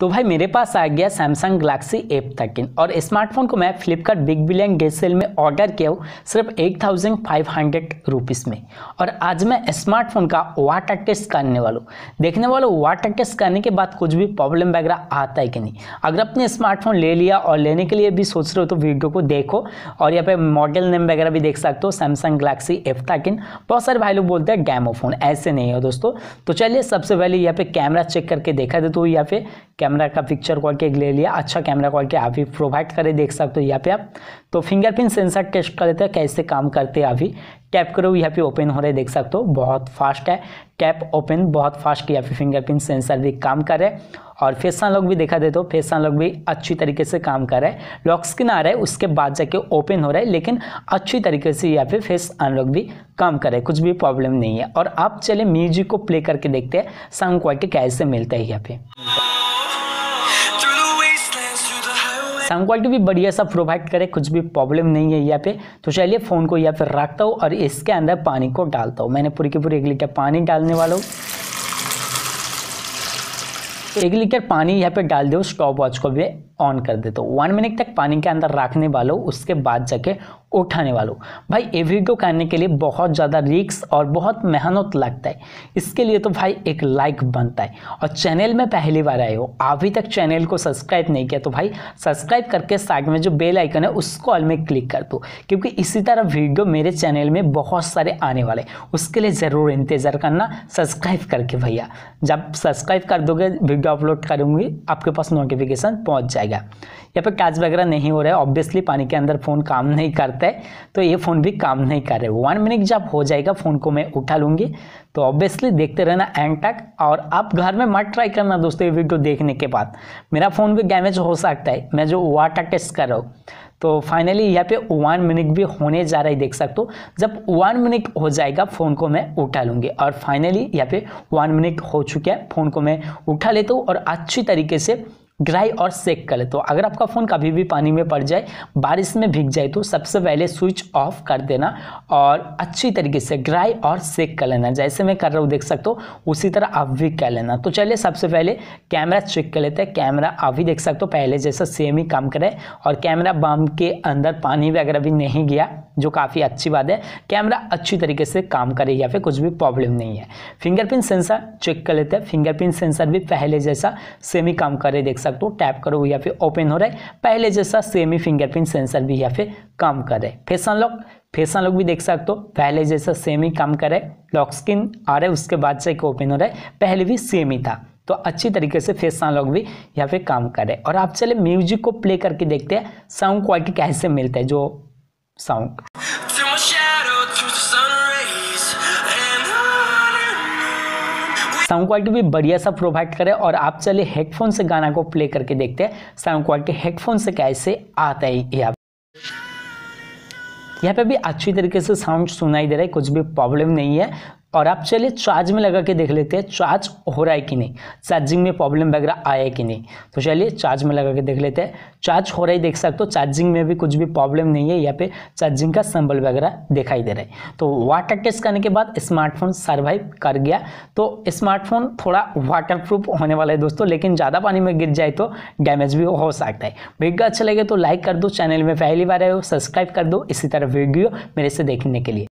तो भाई मेरे पास आ गया सैमसंग गलेक्सी एप तकिन और स्मार्टफोन को मैं Flipkart big billion day sale में ऑर्डर किया हूँ सिर्फ eight thousand five hundred rupees में और आज मैं स्मार्टफोन का वाटर टेस्ट करने वाला हूँ देखने वाला वाटर टेस्ट करने के बाद कुछ भी प्रॉब्लम वगैरह आता है कि नहीं अगर अपने स्मार्टफोन ले लिया और लेने के लिए भी सोच रहे हो तो वीडियो को देखो और यहाँ पर मॉडल नेम वगैरह भी देख सकते हो सैमसंग गलेक्सी एफ तकिन बहुत सारे भाई लोग बोलते हैं गैमो फोन ऐसे नहीं हो दोस्तों तो चलिए सबसे पहले यहाँ पे कैमरा चेक करके देखा दे तो यहाँ पे कैमरा का पिक्चर क्वालिटी ले लिया अच्छा कैमरा क्वालिटी अभी प्रोवाइड करे देख सकते हो यहाँ पे आप तो फिंगरप्रिंट सेंसर टेस्ट कर लेते हैं कैसे काम करते हैं अभी टैप करो यहाँ पे ओपन हो रहे देख सकते हो बहुत फास्ट है टैप ओपन बहुत फास्ट यहाँ पे फिंगरप्रिंट सेंसर भी काम कर रहा है और फेस लॉक भी देखा देते हो फेस लॉक भी अच्छी तरीके से काम कर रहा है लॉक स्क्रीन आ रहा है उसके बाद जाके ओपन हो रहा है लेकिन अच्छी तरीके से यहाँ पे फेस अनलॉक भी काम कर रहा है कुछ भी प्रॉब्लम नहीं है और आप चले म्यूजिक को प्ले करके देखते हैं साउंड क्वालिटी कैसे मिलता है यहाँ पे साउंड क्वालिटी भी बढ़िया सा प्रोवाइड करे कुछ भी प्रॉब्लम नहीं है यहाँ पे तो चलिए फ़ोन को यहाँ पे रखता हूँ और इसके अंदर पानी को डालता हूँ मैंने पूरी की पूरी एक लीटर पानी डालने वाला हूँ एक लीटर पानी यहाँ पे डाल दो स्टॉप वॉच को भी ऑन कर दे तो वन मिनट तक पानी के अंदर रखने वालों उसके बाद जाके उठाने वालों भाई ये वीडियो करने के लिए बहुत ज़्यादा रिक्स और बहुत मेहनत लगता है इसके लिए तो भाई एक लाइक बनता है और चैनल में पहली बार आए हो अभी तक चैनल को सब्सक्राइब नहीं किया तो भाई सब्सक्राइब करके साइड में जो बेल आइकन है उसको ऑल में क्लिक कर दो क्योंकि इसी तरह वीडियो मेरे चैनल में बहुत सारे आने वाले उसके लिए ज़रूर इंतज़ार करना सब्सक्राइब करके भैया जब सब्सक्राइब कर दोगे वीडियो अपलोड करूँगी आपके पास नोटिफिकेशन पहुँच जाएगी जाएगा यहाँ पर कैच वगैरह नहीं हो रहा है ऑब्वियसली पानी के अंदर फ़ोन काम नहीं करता है तो ये फ़ोन भी काम नहीं कर रहे वन मिनट जब हो जाएगा फ़ोन को मैं उठा लूँगी तो ऑब्वियसली देखते रहना एंड तक और आप घर में मत ट्राई करना दोस्तों ये वीडियो देखने के बाद मेरा फ़ोन भी डैमेज हो सकता है मैं जो वाटर टेस्ट कर रहा हूँ तो फाइनली यहाँ पे वन मिनट भी होने जा रहा है देख सकते हो जब वन मिनट हो जाएगा फ़ोन को मैं उठा लूँगी और फाइनली यहाँ पे वन मिनट हो चुका है फ़ोन को मैं उठा लेता हूँ और अच्छी तरीके से ग्राई और सेक कर ले तो अगर आपका फ़ोन कभी भी पानी में पड़ जाए बारिश में भीग जाए तो सबसे पहले स्विच ऑफ कर देना और अच्छी तरीके से ग्राई और सेक कर लेना जैसे मैं कर रहा हूँ देख सकते हो उसी तरह आप भी कर लेना तो चलिए सबसे पहले कैमरा चेक कर लेते हैं कैमरा अभी देख सकते हो पहले जैसा सेम ही काम करे और कैमरा बम के अंदर पानी वगैरह भी नहीं गया जो काफ़ी अच्छी बात है कैमरा अच्छी तरीके से काम करे या फिर कुछ भी प्रॉब्लम नहीं है फिंगरप्रिंट सेंसर चेक कर लेते हैं फिंगरप्रिंट सेंसर भी पहले जैसा सेम ही काम कर रहे देख सकते हो टैप करो या फिर ओपन हो रहा है पहले जैसा सेम ही फिंगरप्रिंट सेंसर भी या फिर काम कर रहे फैसन अनलॉक फैसन अनलॉक भी देख सकते हो पहले जैसा सेम ही काम करे लॉक स्क्रीन आ रहा है उसके बाद से एक ओपन हो रहा है पहले भी सेम ही था तो अच्छी तरीके से फेस लॉक भी यहाँ पे काम करे और आप चले म्यूजिक को प्ले करके देखते हैं साउंड क्वालिटी कैसे मिलता है जो साउंड साउंड क्वालिटी भी बढ़िया सा प्रोवाइड करे और आप चले हेडफोन से गाना को प्ले करके देखते हैं साउंड क्वालिटी हेडफोन से कैसे आता है यहाँ यहाँ पे भी अच्छी तरीके से साउंड सुनाई दे रहा है कुछ भी प्रॉब्लम नहीं है और आप चलिए चार्ज में लगा के देख लेते हैं चार्ज हो रहा है कि नहीं चार्जिंग में प्रॉब्लम वगैरह आया है कि नहीं तो चलिए चार्ज में लगा के देख लेते हैं चार्ज हो रहा है देख सकते हो चार्जिंग में भी कुछ भी प्रॉब्लम नहीं है यहाँ पे चार्जिंग का संबल वगैरह दिखाई दे रहा है तो वाटर टेस्ट करने के बाद स्मार्टफोन सर्वाइव कर गया तो स्मार्टफोन थोड़ा प्रूफ होने वाला है दोस्तों लेकिन ज़्यादा पानी में गिर जाए तो डैमेज भी हो सकता है वीडियो अच्छा लगे तो लाइक कर दो चैनल में पहली बार आए हो सब्सक्राइब कर दो इसी तरह वीडियो मेरे से देखने के लिए